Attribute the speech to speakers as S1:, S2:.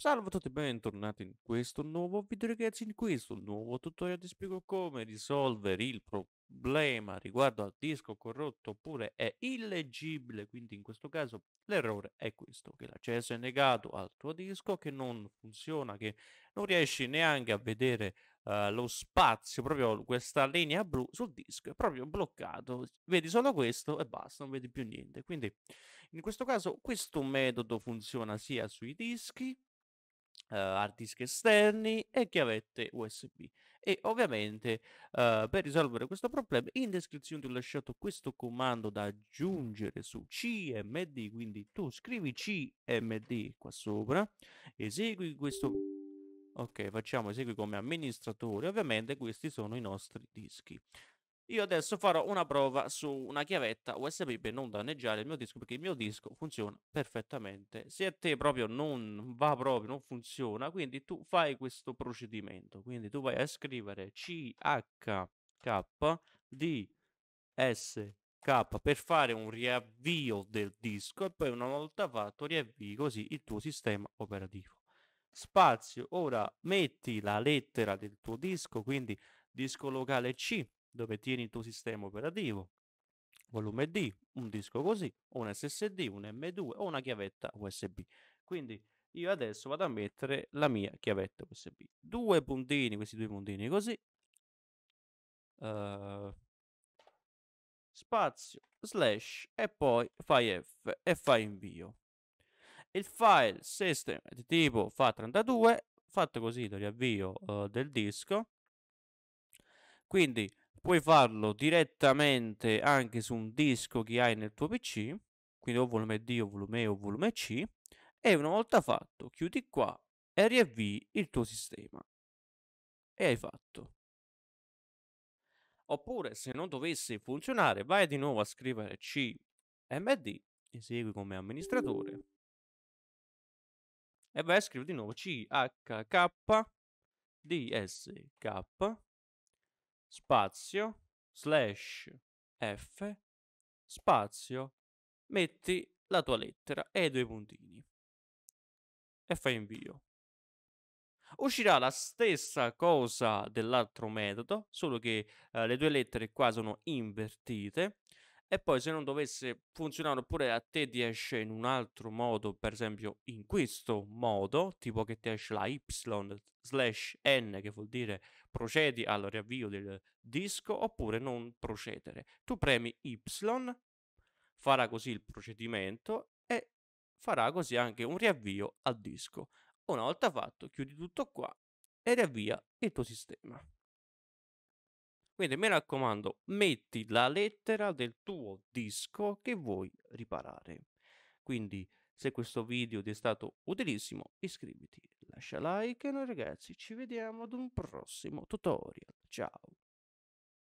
S1: Salve a tutti e bentornati in questo nuovo video ragazzi, in questo nuovo tutorial ti spiego come risolvere il problema riguardo al disco corrotto oppure è illeggibile, quindi in questo caso l'errore è questo, che l'accesso è negato al tuo disco, che non funziona, che non riesci neanche a vedere uh, lo spazio, proprio questa linea blu sul disco è proprio bloccato, vedi solo questo e basta, non vedi più niente, quindi in questo caso questo metodo funziona sia sui dischi, uh, eh, hard disk esterni e chiavette USB. E ovviamente uh, per risolvere questo problema in descrizione ti ho lasciato questo comando da aggiungere su CMD, quindi tu scrivi CMD qua sopra, esegui questo Ok, facciamo esegui come amministratore. Ovviamente questi sono i nostri dischi. Io adesso farò una prova su una chiavetta USB per non danneggiare il mio disco perché il mio disco funziona perfettamente. Se a te proprio non va proprio, non funziona, quindi tu fai questo procedimento. Quindi tu vai a scrivere chkdsk per fare un riavvio del disco e poi una volta fatto riavvii così il tuo sistema operativo. Spazio, ora metti la lettera del tuo disco, quindi disco locale C dove tieni il tuo sistema operativo, volume D, un disco così, un SSD, un M2 o una chiavetta USB. Quindi io adesso vado a mettere la mia chiavetta USB. Due puntini, questi due puntini così. Uh, spazio, slash e poi fai F e fai invio. Il file system di tipo FA32, fatto così lo riavvio uh, del disco. Quindi puoi farlo direttamente anche su un disco che hai nel tuo PC, quindi o volume D o volume E o volume C, e una volta fatto chiudi qua e riavvii il tuo sistema. E hai fatto. Oppure se non dovesse funzionare vai di nuovo a scrivere CMD, esegui come amministratore e vai a scrivere di nuovo CHK DSK spazio slash F spazio metti la tua lettera e due puntini e fai invio. Uscirà la stessa cosa dell'altro metodo, solo che eh, le due lettere qua sono invertite e poi se non dovesse funzionare oppure a te ti esce in un altro modo, per esempio in questo modo, tipo che ti esce la Y slash N che vuol dire procedi al riavvio del disco oppure non procedere. Tu premi Y, farà così il procedimento e farà così anche un riavvio al disco. Una volta fatto chiudi tutto qua e riavvia il tuo sistema. Quindi mi raccomando, metti la lettera del tuo disco che vuoi riparare. Quindi se questo video ti è stato utilissimo, iscriviti, lascia like e noi ragazzi ci vediamo ad un prossimo tutorial. Ciao!